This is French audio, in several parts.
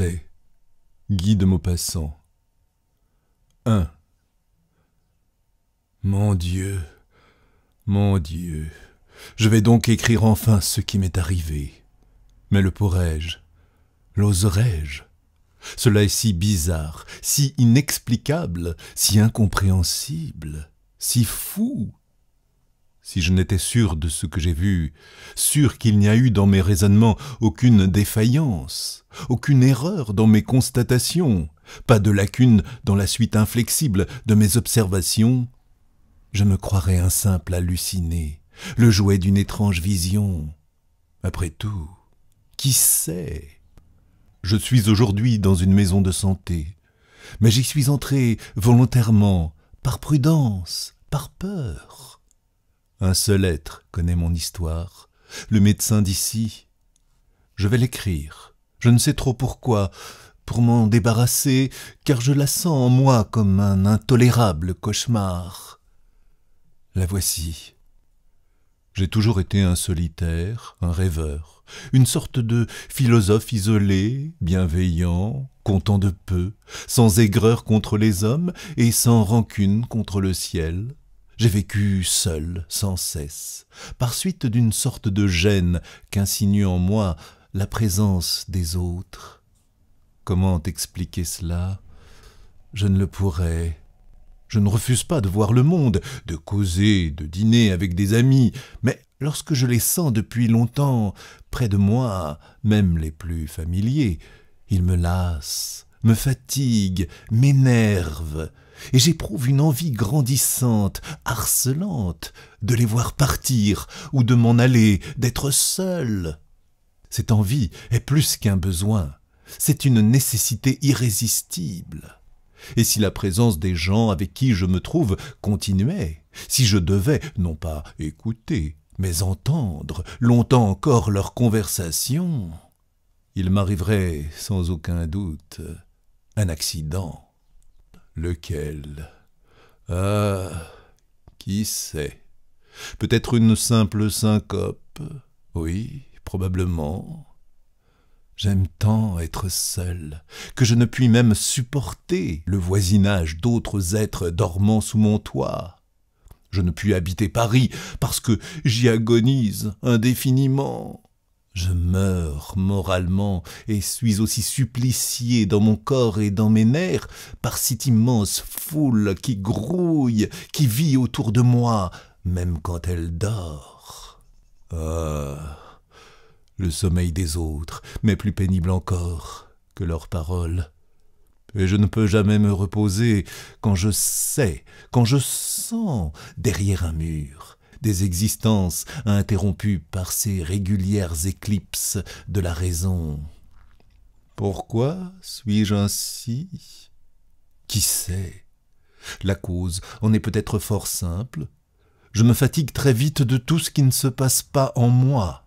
guide Guy de Maupassant Mon Dieu, mon Dieu, je vais donc écrire enfin ce qui m'est arrivé. Mais le pourrais-je L'oserais-je Cela est si bizarre, si inexplicable, si incompréhensible, si fou si je n'étais sûr de ce que j'ai vu, sûr qu'il n'y a eu dans mes raisonnements aucune défaillance, aucune erreur dans mes constatations, pas de lacune dans la suite inflexible de mes observations, je me croirais un simple halluciné, le jouet d'une étrange vision. Après tout, qui sait Je suis aujourd'hui dans une maison de santé, mais j'y suis entré volontairement, par prudence, par peur. Un seul être connaît mon histoire, le médecin d'ici. Je vais l'écrire, je ne sais trop pourquoi, pour m'en débarrasser, car je la sens en moi comme un intolérable cauchemar. La voici. J'ai toujours été un solitaire, un rêveur, une sorte de philosophe isolé, bienveillant, content de peu, sans aigreur contre les hommes et sans rancune contre le ciel. J'ai vécu seul, sans cesse, par suite d'une sorte de gêne qu'insinue en moi la présence des autres. Comment expliquer cela Je ne le pourrais. Je ne refuse pas de voir le monde, de causer, de dîner avec des amis, mais lorsque je les sens depuis longtemps près de moi, même les plus familiers, ils me lassent, me fatiguent, m'énervent, et j'éprouve une envie grandissante, harcelante, de les voir partir, ou de m'en aller, d'être seul. Cette envie est plus qu'un besoin, c'est une nécessité irrésistible. Et si la présence des gens avec qui je me trouve continuait, si je devais, non pas écouter, mais entendre longtemps encore leur conversation, il m'arriverait sans aucun doute un accident. Lequel Ah Qui sait Peut-être une simple syncope Oui, probablement. J'aime tant être seul que je ne puis même supporter le voisinage d'autres êtres dormant sous mon toit. Je ne puis habiter Paris parce que j'y agonise indéfiniment. Je meurs moralement et suis aussi supplicié dans mon corps et dans mes nerfs par cette immense foule qui grouille, qui vit autour de moi, même quand elle dort. Ah, le sommeil des autres mais plus pénible encore que leurs paroles. Et je ne peux jamais me reposer quand je sais, quand je sens derrière un mur, des existences interrompues par ces régulières éclipses de la raison. Pourquoi suis-je ainsi Qui sait La cause en est peut-être fort simple. Je me fatigue très vite de tout ce qui ne se passe pas en moi.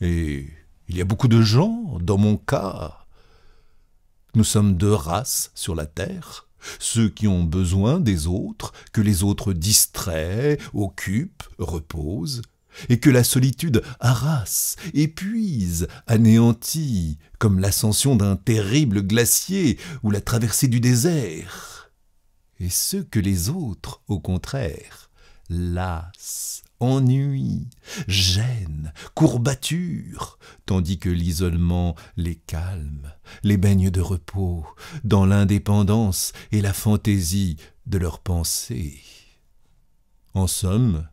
Et il y a beaucoup de gens dans mon cas. Nous sommes deux races sur la terre ceux qui ont besoin des autres, que les autres distraient, occupent, reposent, et que la solitude harasse, épuise, anéantit, comme l'ascension d'un terrible glacier ou la traversée du désert, et ceux que les autres, au contraire, lassent, ennui, gêne, courbature, tandis que l'isolement les calme, les baigne de repos, dans l'indépendance et la fantaisie de leurs pensées. En somme,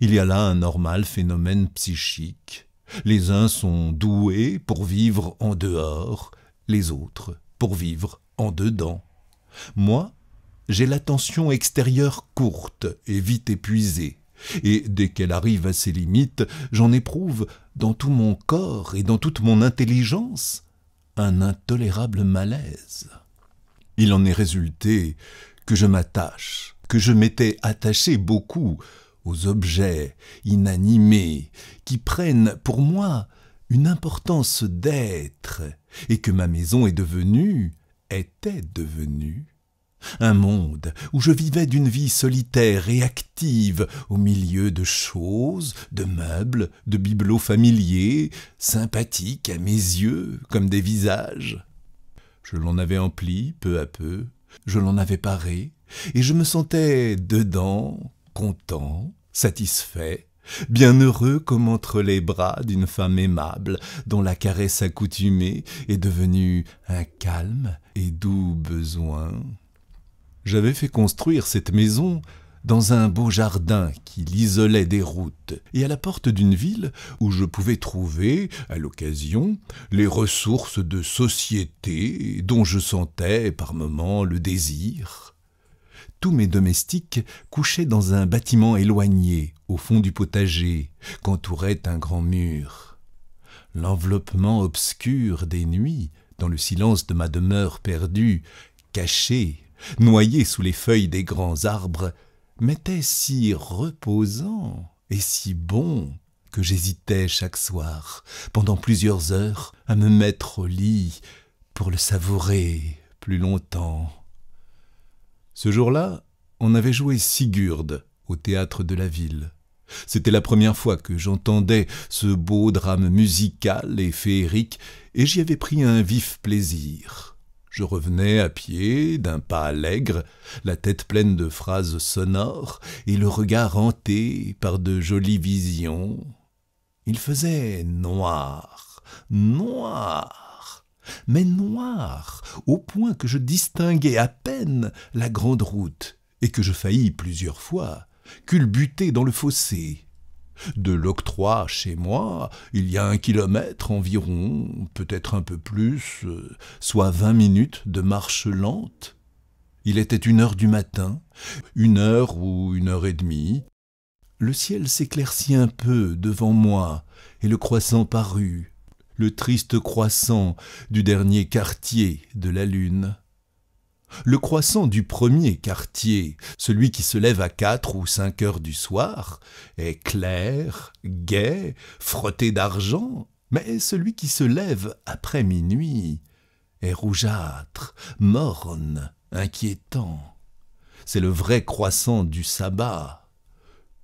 il y a là un normal phénomène psychique. Les uns sont doués pour vivre en dehors, les autres pour vivre en dedans. Moi, j'ai l'attention extérieure courte et vite épuisée et dès qu'elle arrive à ses limites, j'en éprouve dans tout mon corps et dans toute mon intelligence un intolérable malaise. Il en est résulté que je m'attache, que je m'étais attaché beaucoup aux objets inanimés qui prennent pour moi une importance d'être et que ma maison est devenue, était devenue, un monde où je vivais d'une vie solitaire et active au milieu de choses, de meubles, de bibelots familiers, sympathiques à mes yeux comme des visages. Je l'en avais empli peu à peu, je l'en avais paré, et je me sentais dedans, content, satisfait, bien heureux comme entre les bras d'une femme aimable dont la caresse accoutumée est devenue un calme et doux besoin. J'avais fait construire cette maison dans un beau jardin qui l'isolait des routes, et à la porte d'une ville où je pouvais trouver, à l'occasion, les ressources de société dont je sentais par moments le désir. Tous mes domestiques couchaient dans un bâtiment éloigné, au fond du potager, qu'entourait un grand mur. L'enveloppement obscur des nuits, dans le silence de ma demeure perdue, cachée noyé sous les feuilles des grands arbres, m'était si reposant et si bon que j'hésitais chaque soir, pendant plusieurs heures, à me mettre au lit pour le savourer plus longtemps. Ce jour-là, on avait joué Sigurd au théâtre de la ville. C'était la première fois que j'entendais ce beau drame musical et féerique, et j'y avais pris un vif plaisir. Je revenais à pied, d'un pas allègre, la tête pleine de phrases sonores et le regard hanté par de jolies visions. Il faisait noir, noir, mais noir, au point que je distinguais à peine la grande route et que je faillis plusieurs fois culbuter dans le fossé. De l'octroi chez moi, il y a un kilomètre environ, peut-être un peu plus, euh, soit vingt minutes de marche lente. Il était une heure du matin, une heure ou une heure et demie. Le ciel s'éclaircit un peu devant moi, et le croissant parut, le triste croissant du dernier quartier de la lune. Le croissant du premier quartier, celui qui se lève à quatre ou cinq heures du soir, est clair, gai, frotté d'argent, mais celui qui se lève après minuit est rougeâtre, morne, inquiétant. C'est le vrai croissant du sabbat.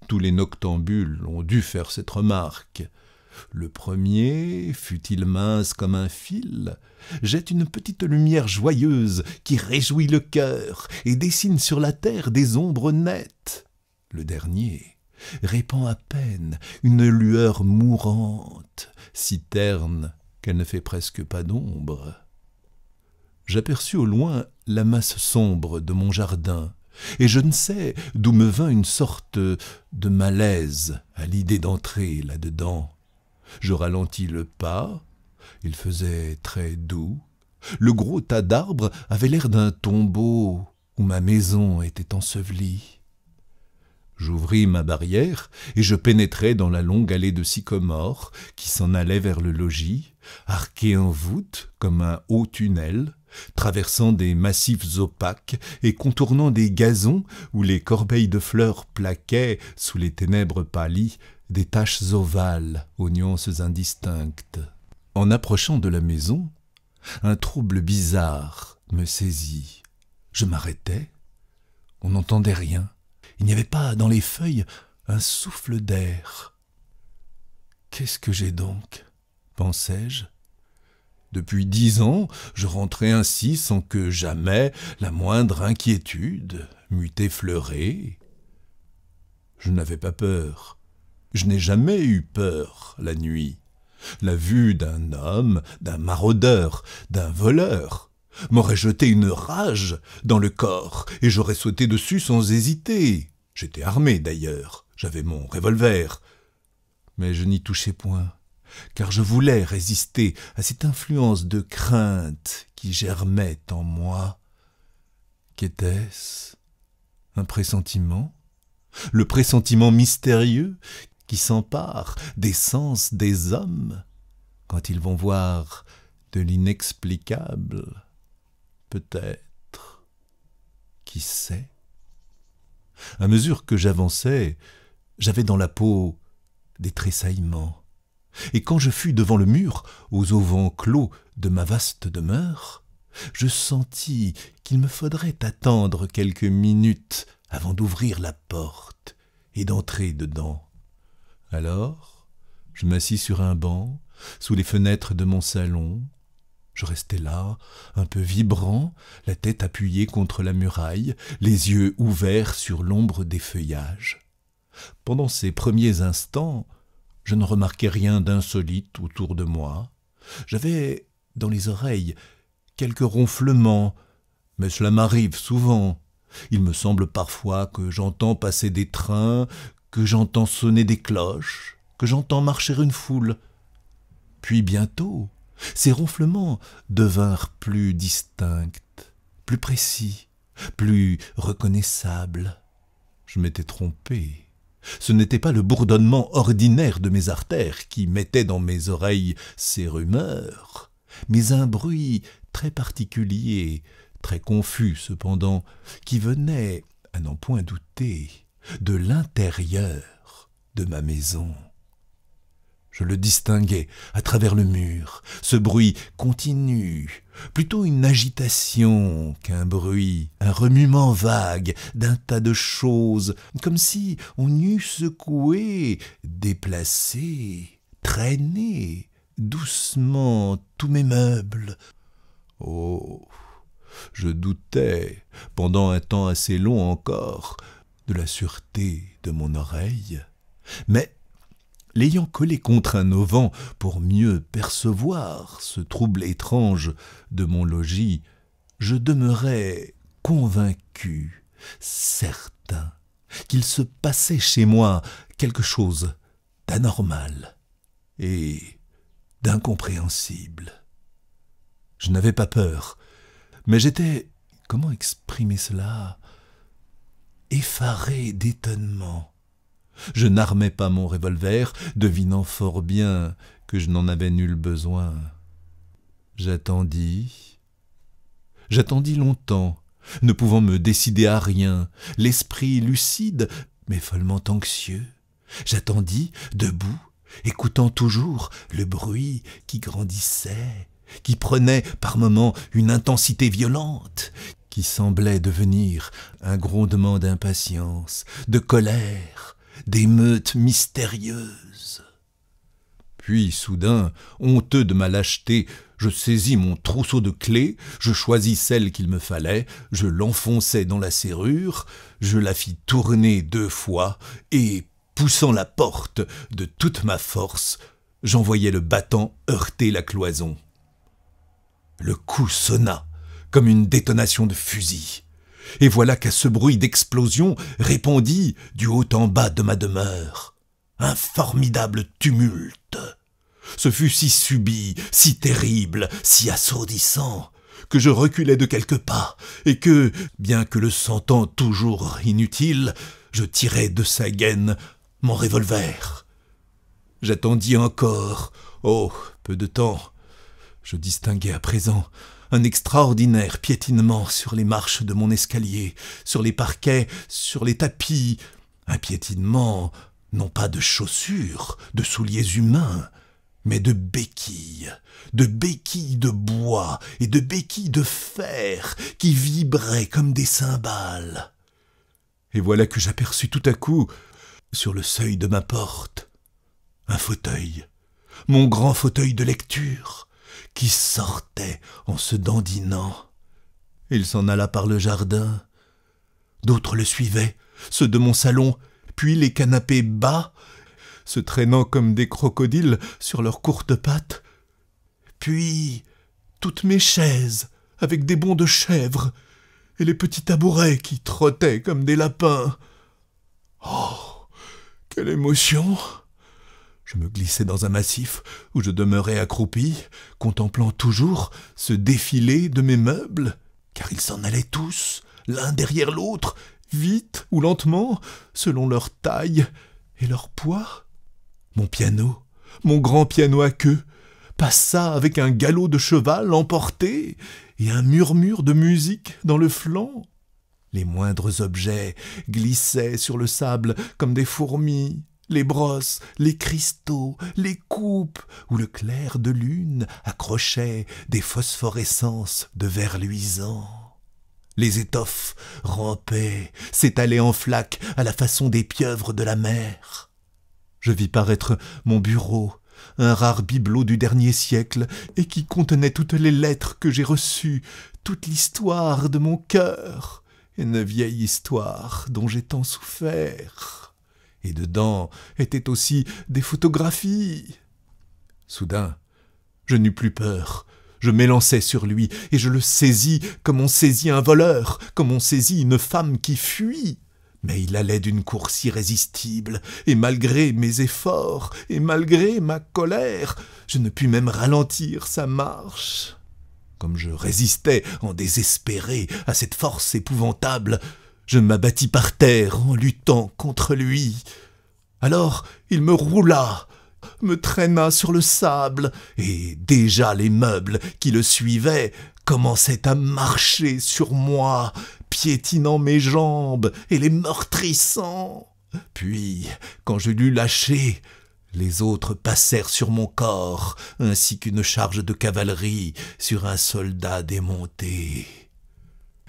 Tous les noctambules ont dû faire cette remarque. Le premier, fut il mince comme un fil, jette une petite lumière joyeuse qui réjouit le cœur et dessine sur la terre des ombres nettes. Le dernier répand à peine une lueur mourante, si terne qu'elle ne fait presque pas d'ombre. J'aperçus au loin la masse sombre de mon jardin, et je ne sais d'où me vint une sorte de malaise à l'idée d'entrer là-dedans. Je ralentis le pas. Il faisait très doux. Le gros tas d'arbres avait l'air d'un tombeau où ma maison était ensevelie. J'ouvris ma barrière et je pénétrai dans la longue allée de sycomores qui s'en allait vers le logis, arquée en voûte comme un haut tunnel, traversant des massifs opaques et contournant des gazons où les corbeilles de fleurs plaquaient, sous les ténèbres pâlies, des taches ovales aux nuances indistinctes. En approchant de la maison, un trouble bizarre me saisit. Je m'arrêtai. On n'entendait rien. Il n'y avait pas dans les feuilles un souffle d'air. Qu'est-ce que j'ai donc pensai-je. Depuis dix ans, je rentrais ainsi sans que jamais la moindre inquiétude m'eût effleuré. Je n'avais pas peur. Je n'ai jamais eu peur la nuit. La vue d'un homme, d'un maraudeur, d'un voleur m'aurait jeté une rage dans le corps, et j'aurais sauté dessus sans hésiter. J'étais armé d'ailleurs, j'avais mon revolver. Mais je n'y touchais point, car je voulais résister à cette influence de crainte qui germait en moi. Qu'était-ce Un pressentiment le pressentiment mystérieux qui s'empare des sens des hommes quand ils vont voir de l'inexplicable, peut-être, qui sait À mesure que j'avançais, j'avais dans la peau des tressaillements, et quand je fus devant le mur, aux auvents clos de ma vaste demeure, je sentis qu'il me faudrait attendre quelques minutes avant d'ouvrir la porte et d'entrer dedans. Alors, je m'assis sur un banc, sous les fenêtres de mon salon. Je restais là, un peu vibrant, la tête appuyée contre la muraille, les yeux ouverts sur l'ombre des feuillages. Pendant ces premiers instants, je ne remarquais rien d'insolite autour de moi. J'avais dans les oreilles quelques ronflements, mais cela m'arrive souvent. Il me semble parfois que j'entends passer des trains, que j'entends sonner des cloches, que j'entends marcher une foule. Puis bientôt, ces ronflements devinrent plus distincts, plus précis, plus reconnaissables. Je m'étais trompé. Ce n'était pas le bourdonnement ordinaire de mes artères qui mettait dans mes oreilles ces rumeurs, mais un bruit très particulier, très confus cependant, qui venait, à n'en point douter, de l'intérieur de ma maison. Je le distinguais à travers le mur, ce bruit continu, plutôt une agitation qu'un bruit, un remuement vague d'un tas de choses, comme si on eût secoué, déplacé, traîné doucement tous mes meubles. Oh. Je doutais, pendant un temps assez long encore, de la sûreté de mon oreille, mais, l'ayant collé contre un auvent pour mieux percevoir ce trouble étrange de mon logis, je demeurais convaincu, certain, qu'il se passait chez moi quelque chose d'anormal et d'incompréhensible. Je n'avais pas peur, mais j'étais, comment exprimer cela, effaré d'étonnement. Je n'armais pas mon revolver, devinant fort bien que je n'en avais nul besoin. J'attendis, j'attendis longtemps, ne pouvant me décider à rien, l'esprit lucide, mais follement anxieux. J'attendis, debout, écoutant toujours le bruit qui grandissait, qui prenait par moments une intensité violente, semblait devenir un grondement d'impatience, de colère, d'émeute mystérieuse. Puis, soudain, honteux de ma lâcheté, je saisis mon trousseau de clés, je choisis celle qu'il me fallait, je l'enfonçai dans la serrure, je la fis tourner deux fois, et, poussant la porte de toute ma force, j'envoyai le battant heurter la cloison. Le coup sonna comme une détonation de fusil. Et voilà qu'à ce bruit d'explosion répondit, du haut en bas de ma demeure, un formidable tumulte. Ce fut si subit, si terrible, si assourdissant, que je reculai de quelques pas, et que, bien que le sentant toujours inutile, je tirai de sa gaine mon revolver. J'attendis encore, oh, peu de temps. Je distinguais à présent un extraordinaire piétinement sur les marches de mon escalier, sur les parquets, sur les tapis, un piétinement non pas de chaussures, de souliers humains, mais de béquilles, de béquilles de bois et de béquilles de fer qui vibraient comme des cymbales. Et voilà que j'aperçus tout à coup, sur le seuil de ma porte, un fauteuil, mon grand fauteuil de lecture, qui sortait en se dandinant. Il s'en alla par le jardin. D'autres le suivaient, ceux de mon salon, puis les canapés bas, se traînant comme des crocodiles sur leurs courtes pattes, puis toutes mes chaises avec des bonds de chèvre, et les petits tabourets qui trottaient comme des lapins. Oh. Quelle émotion. Je me glissais dans un massif où je demeurais accroupi, contemplant toujours ce défilé de mes meubles, car ils s'en allaient tous, l'un derrière l'autre, vite ou lentement, selon leur taille et leur poids. Mon piano, mon grand piano à queue, passa avec un galop de cheval emporté et un murmure de musique dans le flanc. Les moindres objets glissaient sur le sable comme des fourmis, les brosses, les cristaux, les coupes, où le clair de lune accrochait des phosphorescences de verre luisant. Les étoffes rampaient, s'étalaient en flaques à la façon des pieuvres de la mer. Je vis paraître mon bureau, un rare bibelot du dernier siècle, et qui contenait toutes les lettres que j'ai reçues, toute l'histoire de mon cœur, une vieille histoire dont j'ai tant souffert et dedans étaient aussi des photographies. Soudain, je n'eus plus peur. Je m'élançai sur lui, et je le saisis comme on saisit un voleur, comme on saisit une femme qui fuit. Mais il allait d'une course irrésistible, et malgré mes efforts, et malgré ma colère, je ne pus même ralentir sa marche. Comme je résistais en désespéré à cette force épouvantable, je m'abattis par terre en luttant contre lui. Alors il me roula, me traîna sur le sable, et déjà les meubles qui le suivaient commençaient à marcher sur moi, piétinant mes jambes et les meurtrissant. Puis, quand je l'eus lâché, les autres passèrent sur mon corps, ainsi qu'une charge de cavalerie sur un soldat démonté.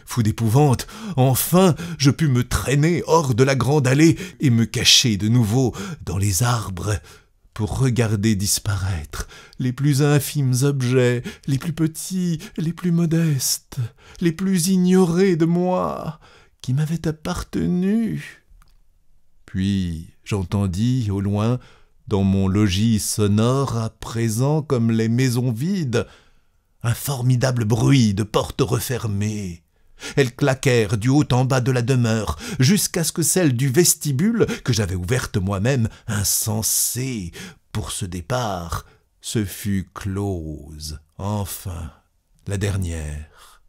Fou d'épouvante, enfin je pus me traîner hors de la grande allée et me cacher de nouveau dans les arbres pour regarder disparaître les plus infimes objets, les plus petits, les plus modestes, les plus ignorés de moi, qui m'avaient appartenu. Puis j'entendis au loin, dans mon logis sonore à présent comme les maisons vides, un formidable bruit de portes refermées. Elles claquèrent du haut en bas de la demeure, jusqu'à ce que celle du vestibule, que j'avais ouverte moi-même, insensée, pour ce départ, se fût close, enfin, la dernière.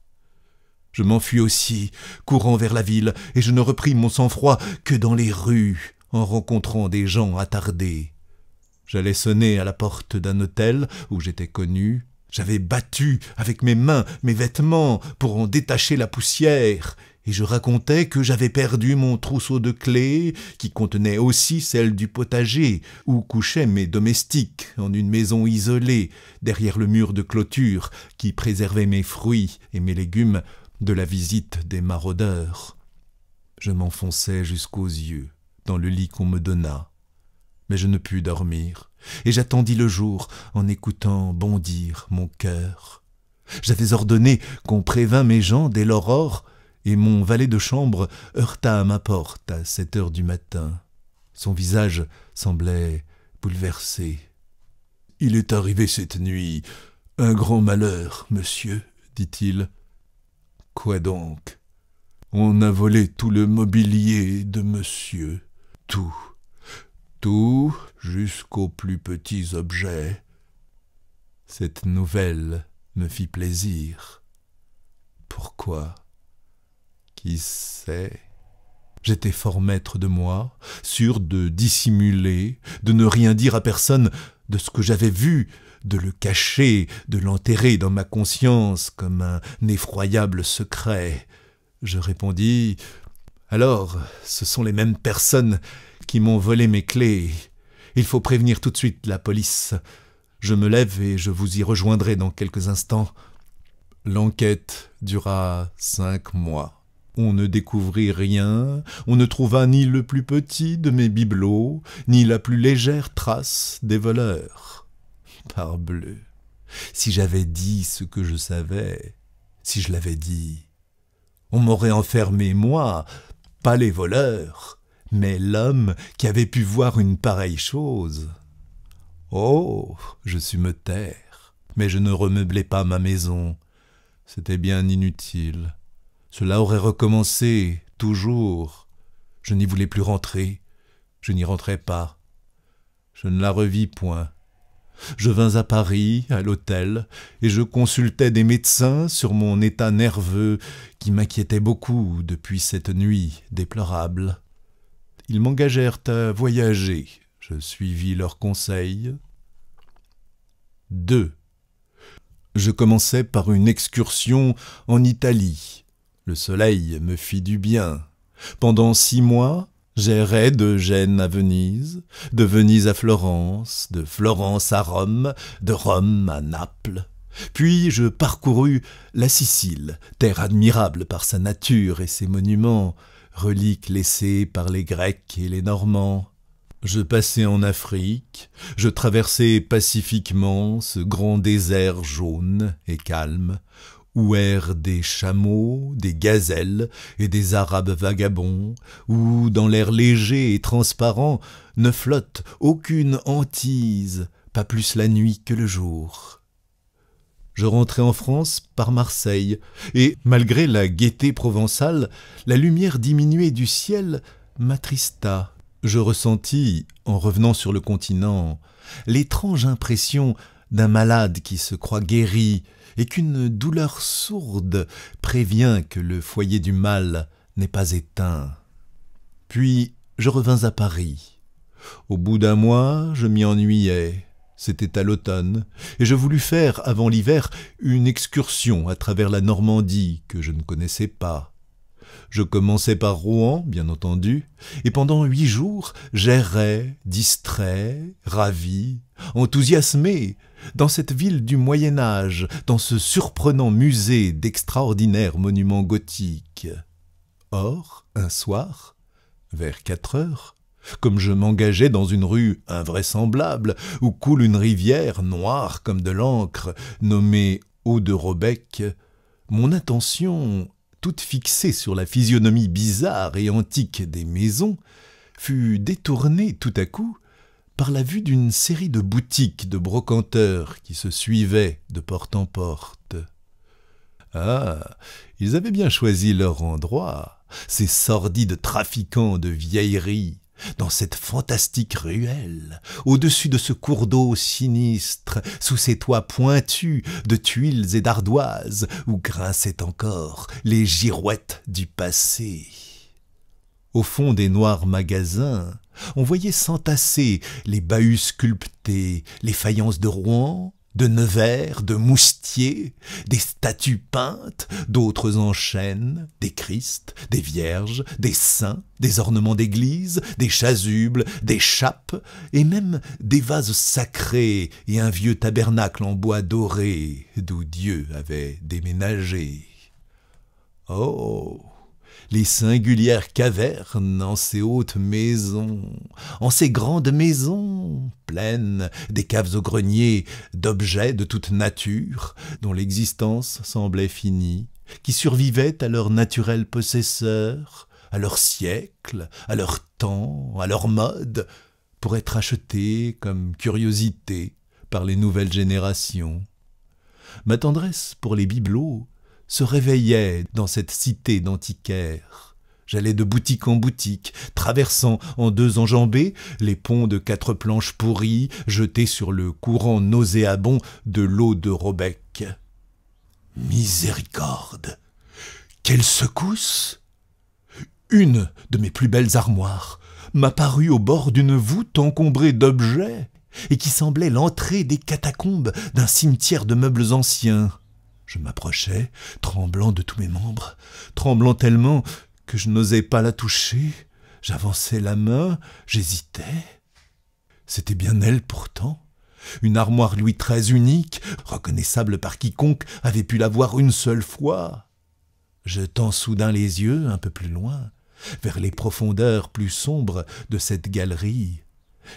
Je m'enfuis aussi, courant vers la ville, et je ne repris mon sang-froid que dans les rues, en rencontrant des gens attardés. J'allais sonner à la porte d'un hôtel où j'étais connu, j'avais battu avec mes mains mes vêtements pour en détacher la poussière, et je racontais que j'avais perdu mon trousseau de clés, qui contenait aussi celle du potager, où couchaient mes domestiques, en une maison isolée, derrière le mur de clôture, qui préservait mes fruits et mes légumes de la visite des maraudeurs. Je m'enfonçais jusqu'aux yeux dans le lit qu'on me donna, mais je ne pus dormir, et j'attendis le jour en écoutant bondir mon cœur. J'avais ordonné qu'on prévînt mes gens dès l'aurore, et mon valet de chambre heurta à ma porte à sept heures du matin. Son visage semblait bouleversé. Il est arrivé cette nuit un grand malheur, monsieur, dit-il. Quoi donc On a volé tout le mobilier de monsieur, tout tout jusqu'aux plus petits objets. Cette nouvelle me fit plaisir. Pourquoi Qui sait J'étais fort maître de moi, sûr de dissimuler, de ne rien dire à personne de ce que j'avais vu, de le cacher, de l'enterrer dans ma conscience comme un effroyable secret. Je répondis Alors, ce sont les mêmes personnes qui m'ont volé mes clés. Il faut prévenir tout de suite la police. Je me lève et je vous y rejoindrai dans quelques instants. L'enquête dura cinq mois. On ne découvrit rien, on ne trouva ni le plus petit de mes bibelots, ni la plus légère trace des voleurs. Parbleu, si j'avais dit ce que je savais, si je l'avais dit, on m'aurait enfermé, moi, pas les voleurs. Mais l'homme qui avait pu voir une pareille chose. Oh. Je sus me taire, mais je ne remeublais pas ma maison. C'était bien inutile. Cela aurait recommencé, toujours. Je n'y voulais plus rentrer. Je n'y rentrais pas. Je ne la revis point. Je vins à Paris, à l'hôtel, et je consultai des médecins sur mon état nerveux qui m'inquiétait beaucoup depuis cette nuit déplorable. Ils m'engagèrent à voyager. Je suivis leurs conseils. 2. Je commençai par une excursion en Italie. Le soleil me fit du bien. Pendant six mois, j'errai de Gênes à Venise, de Venise à Florence, de Florence à Rome, de Rome à Naples. Puis je parcourus la Sicile, terre admirable par sa nature et ses monuments reliques laissées par les Grecs et les Normands. Je passais en Afrique, je traversais pacifiquement ce grand désert jaune et calme, où errent des chameaux, des gazelles et des arabes vagabonds, où, dans l'air léger et transparent, ne flotte aucune hantise, pas plus la nuit que le jour je rentrai en France par Marseille, et, malgré la gaieté provençale, la lumière diminuée du ciel m'attrista. Je ressentis, en revenant sur le continent, l'étrange impression d'un malade qui se croit guéri, et qu'une douleur sourde prévient que le foyer du mal n'est pas éteint. Puis je revins à Paris. Au bout d'un mois, je m'y ennuyais. C'était à l'automne, et je voulus faire, avant l'hiver, une excursion à travers la Normandie que je ne connaissais pas. Je commençai par Rouen, bien entendu, et pendant huit jours j'errais, distrait, ravi, enthousiasmé, dans cette ville du Moyen Âge, dans ce surprenant musée d'extraordinaires monuments gothiques. Or, un soir, vers quatre heures, comme je m'engageais dans une rue invraisemblable, où coule une rivière noire comme de l'encre, nommée Eau de Robec, mon attention, toute fixée sur la physionomie bizarre et antique des maisons, fut détournée tout à coup par la vue d'une série de boutiques de brocanteurs qui se suivaient de porte en porte. Ah, ils avaient bien choisi leur endroit, ces sordides trafiquants de vieilleries dans cette fantastique ruelle, au-dessus de ce cours d'eau sinistre, sous ces toits pointus de tuiles et d'ardoises, où grinçaient encore les girouettes du passé. Au fond des noirs magasins, on voyait s'entasser les bahuts sculptés, les faïences de Rouen, de Nevers, de Moustiers, des statues peintes, d'autres en chêne, des Christs, des Vierges, des saints, des ornements d'église, des chasubles, des chapes, et même des vases sacrés et un vieux tabernacle en bois doré d'où Dieu avait déménagé. Oh les singulières cavernes, en ces hautes maisons, en ces grandes maisons, pleines des caves au grenier, d'objets de toute nature, dont l'existence semblait finie, qui survivaient à leur naturel possesseur, à leur siècle, à leur temps, à leur mode, pour être achetés comme curiosité par les nouvelles générations. Ma tendresse pour les bibelots se réveillait dans cette cité d'antiquaires. J'allais de boutique en boutique, traversant en deux enjambées les ponts de quatre planches pourries jetés sur le courant nauséabond de l'eau de Robec. Miséricorde Quelle secousse Une de mes plus belles armoires m'apparut au bord d'une voûte encombrée d'objets et qui semblait l'entrée des catacombes d'un cimetière de meubles anciens. Je m'approchais, tremblant de tous mes membres, tremblant tellement que je n'osais pas la toucher. J'avançais la main, j'hésitai. C'était bien elle pourtant. Une armoire lui, très unique, reconnaissable par quiconque avait pu la voir une seule fois. Je tends soudain les yeux un peu plus loin, vers les profondeurs plus sombres de cette galerie,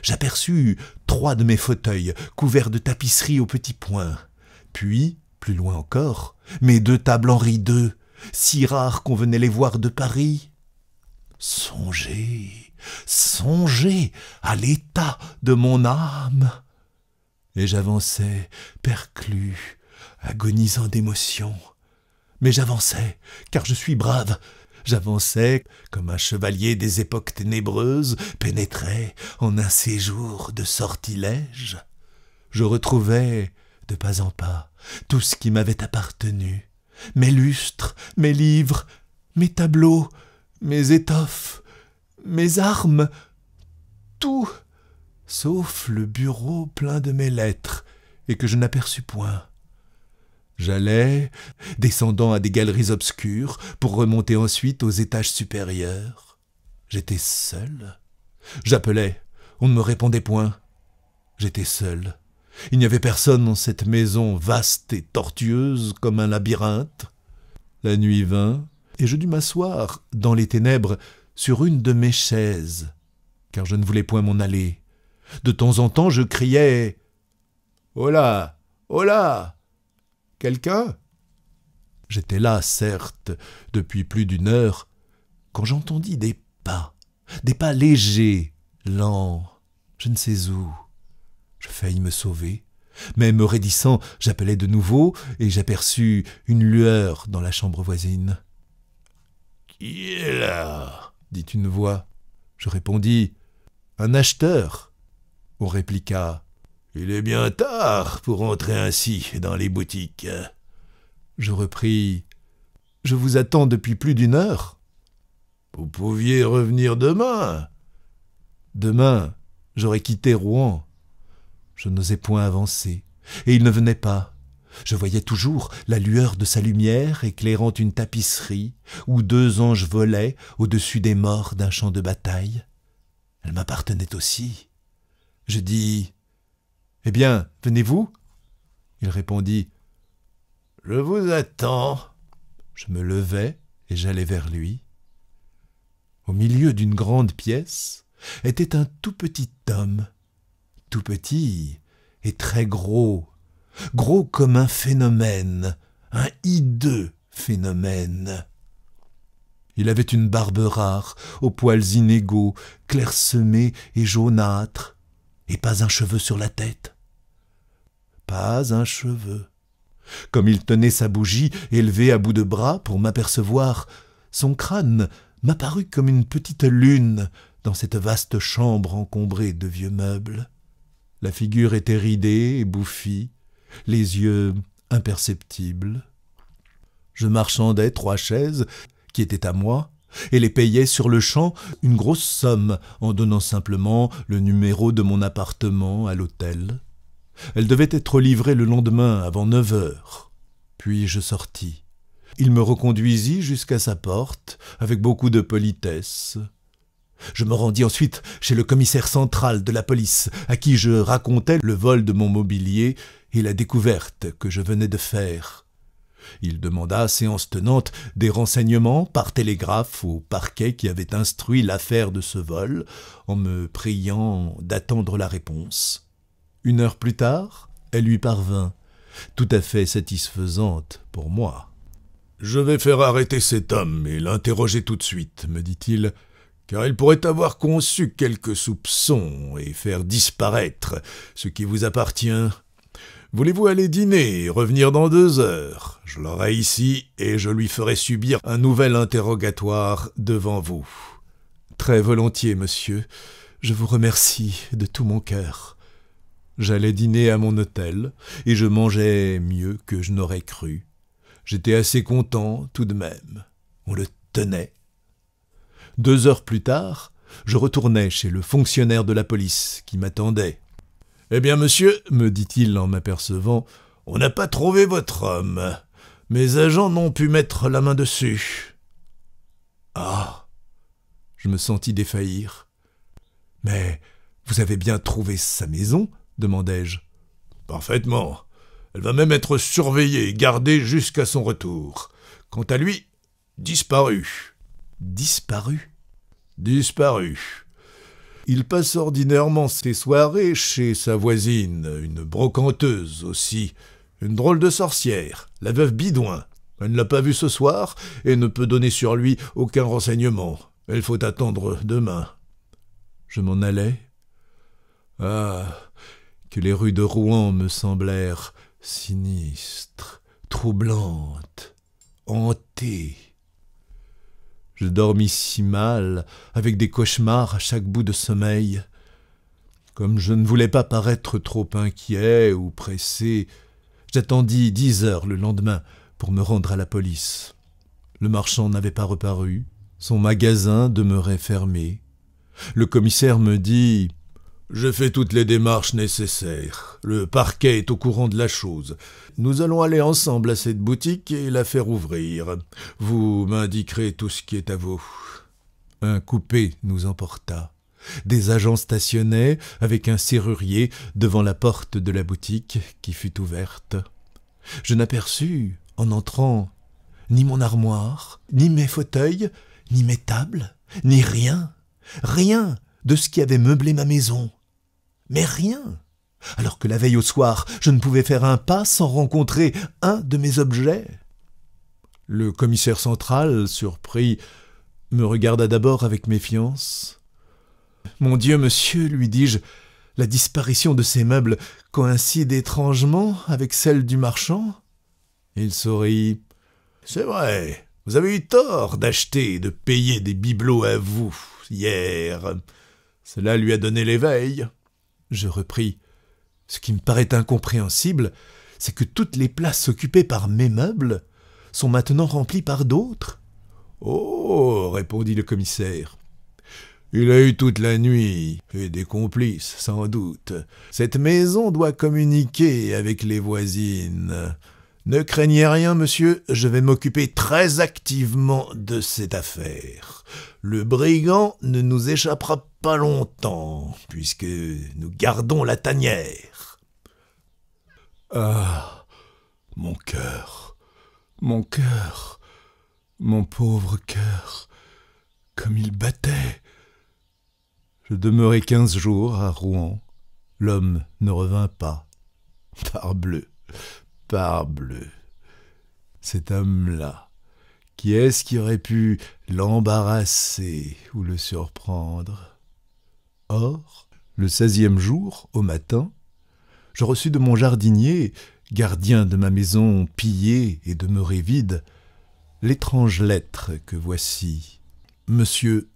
j'aperçus trois de mes fauteuils couverts de tapisseries au petits point. puis plus loin encore, mes deux tables Henri II, si rares qu'on venait les voir de Paris. Songez, songez à l'état de mon âme. Et j'avançais, perclus, agonisant d'émotion. Mais j'avançais, car je suis brave. J'avançais comme un chevalier des époques ténébreuses, pénétrait en un séjour de sortilège. Je retrouvais de pas en pas, tout ce qui m'avait appartenu, mes lustres, mes livres, mes tableaux, mes étoffes, mes armes, tout, sauf le bureau plein de mes lettres, et que je n'aperçus point. J'allais, descendant à des galeries obscures, pour remonter ensuite aux étages supérieurs. J'étais seul. J'appelais, on ne me répondait point. J'étais seul. Il n'y avait personne dans cette maison vaste et tortueuse comme un labyrinthe. La nuit vint, et je dus m'asseoir, dans les ténèbres, sur une de mes chaises, car je ne voulais point m'en aller. De temps en temps, je criais Hola Hola Quelqu'un J'étais là, certes, depuis plus d'une heure, quand j'entendis des pas, des pas légers, lents, je ne sais où. Je faillis me sauver. mais, me raidissant, j'appelai de nouveau, et j'aperçus une lueur dans la chambre voisine. Qui est là dit une voix. Je répondis. Un acheteur. On répliqua. Il est bien tard pour entrer ainsi dans les boutiques. Je repris. Je vous attends depuis plus d'une heure. Vous pouviez revenir demain. Demain, j'aurais quitté Rouen. Je n'osais point avancer, et il ne venait pas. Je voyais toujours la lueur de sa lumière éclairant une tapisserie où deux anges volaient au-dessus des morts d'un champ de bataille. Elle m'appartenait aussi. Je dis Eh bien, venez-vous Il répondit Je vous attends. Je me levai et j'allai vers lui. Au milieu d'une grande pièce était un tout petit homme tout petit et très gros, gros comme un phénomène, un hideux phénomène. Il avait une barbe rare, aux poils inégaux, clairsemés et jaunâtres, et pas un cheveu sur la tête. Pas un cheveu. Comme il tenait sa bougie élevée à bout de bras pour m'apercevoir, son crâne m'apparut comme une petite lune dans cette vaste chambre encombrée de vieux meubles. La figure était ridée et bouffie, les yeux imperceptibles. Je marchandais trois chaises qui étaient à moi et les payais sur le champ une grosse somme en donnant simplement le numéro de mon appartement à l'hôtel. Elle devait être livrée le lendemain avant neuf heures. Puis je sortis. Il me reconduisit jusqu'à sa porte avec beaucoup de politesse. Je me rendis ensuite chez le commissaire central de la police, à qui je racontai le vol de mon mobilier et la découverte que je venais de faire. Il demanda, séance tenante, des renseignements par télégraphe au parquet qui avait instruit l'affaire de ce vol, en me priant d'attendre la réponse. Une heure plus tard, elle lui parvint, tout à fait satisfaisante pour moi. Je vais faire arrêter cet homme et l'interroger tout de suite, me dit-il car il pourrait avoir conçu quelques soupçons et faire disparaître ce qui vous appartient. Voulez-vous aller dîner et revenir dans deux heures Je l'aurai ici et je lui ferai subir un nouvel interrogatoire devant vous. Très volontiers, monsieur. Je vous remercie de tout mon cœur. J'allais dîner à mon hôtel, et je mangeais mieux que je n'aurais cru. J'étais assez content tout de même. On le tenait deux heures plus tard, je retournais chez le fonctionnaire de la police qui m'attendait. Eh bien, monsieur, me dit-il en m'apercevant, on n'a pas trouvé votre homme. Mes agents n'ont pu mettre la main dessus. Ah Je me sentis défaillir. Mais vous avez bien trouvé sa maison demandai-je. Parfaitement. Elle va même être surveillée et gardée jusqu'à son retour. Quant à lui, disparu disparu. Disparu. Il passe ordinairement ses soirées chez sa voisine, une brocanteuse aussi, une drôle de sorcière, la veuve Bidouin. Elle ne l'a pas vu ce soir et ne peut donner sur lui aucun renseignement. Elle faut attendre demain. Je m'en allais. Ah, que les rues de Rouen me semblèrent sinistres, troublantes, hantées. Je dormis si mal, avec des cauchemars à chaque bout de sommeil. Comme je ne voulais pas paraître trop inquiet ou pressé, j'attendis dix heures le lendemain pour me rendre à la police. Le marchand n'avait pas reparu, son magasin demeurait fermé. Le commissaire me dit je fais toutes les démarches nécessaires. Le parquet est au courant de la chose. Nous allons aller ensemble à cette boutique et la faire ouvrir. Vous m'indiquerez tout ce qui est à vous. Un coupé nous emporta. Des agents stationnaient, avec un serrurier, devant la porte de la boutique qui fut ouverte. Je n'aperçus, en entrant, ni mon armoire, ni mes fauteuils, ni mes tables, ni rien, rien de ce qui avait meublé ma maison mais rien. Alors que la veille au soir, je ne pouvais faire un pas sans rencontrer un de mes objets. Le commissaire central, surpris, me regarda d'abord avec méfiance. Mon Dieu, monsieur, lui dis-je, la disparition de ces meubles coïncide étrangement avec celle du marchand Il sourit. C'est vrai, vous avez eu tort d'acheter et de payer des bibelots à vous, hier. Cela lui a donné l'éveil. Je repris. Ce qui me paraît incompréhensible, c'est que toutes les places occupées par mes meubles sont maintenant remplies par d'autres. Oh répondit le commissaire. Il a eu toute la nuit, et des complices, sans doute. Cette maison doit communiquer avec les voisines. Ne craignez rien, monsieur, je vais m'occuper très activement de cette affaire le brigand ne nous échappera pas longtemps, puisque nous gardons la tanière. Ah, mon cœur, mon cœur, mon pauvre cœur, comme il battait. Je demeurai quinze jours à Rouen. L'homme ne revint pas. Parbleu, parbleu, cet homme-là. Qui est-ce qui aurait pu l'embarrasser ou le surprendre Or, le seizième jour, au matin, je reçus de mon jardinier, gardien de ma maison pillée et demeurée vide, l'étrange lettre que voici. Monsieur,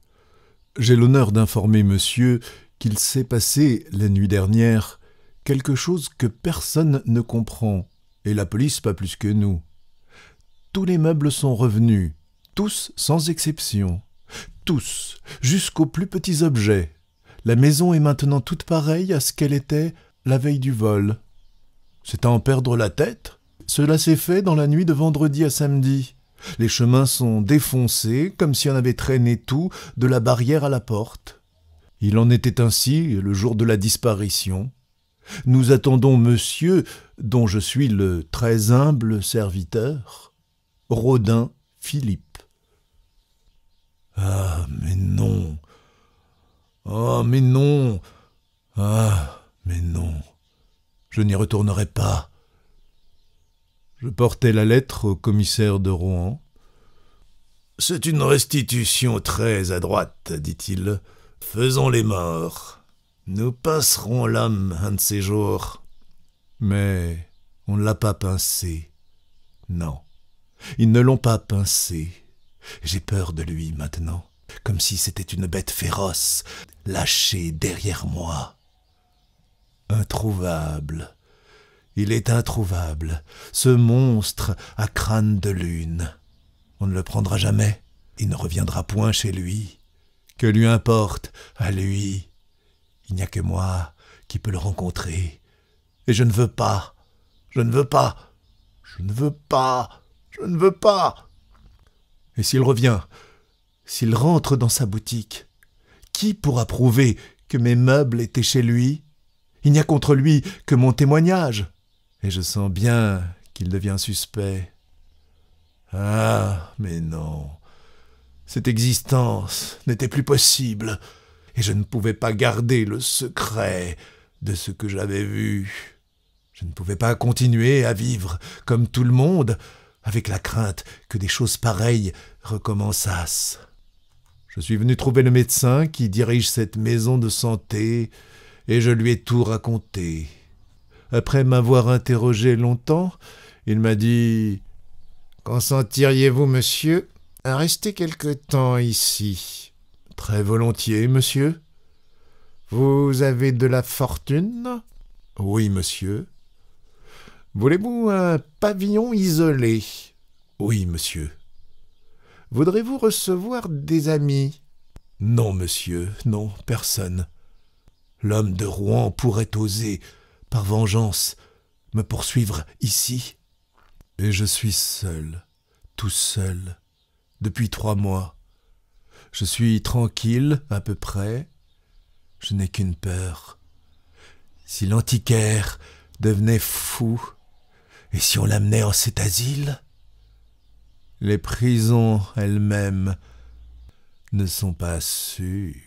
j'ai l'honneur d'informer monsieur qu'il s'est passé, la nuit dernière, quelque chose que personne ne comprend, et la police pas plus que nous tous les meubles sont revenus, tous sans exception, tous, jusqu'aux plus petits objets. La maison est maintenant toute pareille à ce qu'elle était la veille du vol. C'est à en perdre la tête. Cela s'est fait dans la nuit de vendredi à samedi. Les chemins sont défoncés, comme si on avait traîné tout, de la barrière à la porte. Il en était ainsi le jour de la disparition. Nous attendons monsieur, dont je suis le très humble serviteur. Rodin Philippe. Ah, mais non. Ah, mais non. Ah, mais non. Je n'y retournerai pas. Je portai la lettre au commissaire de Rouen. « C'est une restitution très adroite, dit-il. Faisons les morts. Nous passerons l'âme un de ces jours. Mais on ne l'a pas pincé. Non. Ils ne l'ont pas pincé. J'ai peur de lui maintenant, comme si c'était une bête féroce, lâchée derrière moi. Introuvable. Il est introuvable, ce monstre à crâne de lune. On ne le prendra jamais, il ne reviendra point chez lui. Que lui importe, à lui Il n'y a que moi qui peux le rencontrer. Et je ne veux pas, je ne veux pas, je ne veux pas. Je ne veux pas. Et s'il revient, s'il rentre dans sa boutique, qui pourra prouver que mes meubles étaient chez lui Il n'y a contre lui que mon témoignage. Et je sens bien qu'il devient suspect. Ah, mais non. Cette existence n'était plus possible, et je ne pouvais pas garder le secret de ce que j'avais vu. Je ne pouvais pas continuer à vivre comme tout le monde, avec la crainte que des choses pareilles recommençassent. Je suis venu trouver le médecin qui dirige cette maison de santé, et je lui ai tout raconté. Après m'avoir interrogé longtemps, il m'a dit Consentiriez-vous, monsieur, à rester quelque temps ici Très volontiers, monsieur. Vous avez de la fortune Oui, monsieur. Voulez-vous un pavillon isolé Oui, monsieur. Voudrez-vous recevoir des amis Non, monsieur, non, personne. L'homme de Rouen pourrait oser, par vengeance, me poursuivre ici. Et je suis seul, tout seul, depuis trois mois. Je suis tranquille, à peu près. Je n'ai qu'une peur. Si l'antiquaire devenait fou, et si on l'amenait en cet asile Les prisons elles-mêmes ne sont pas sûres.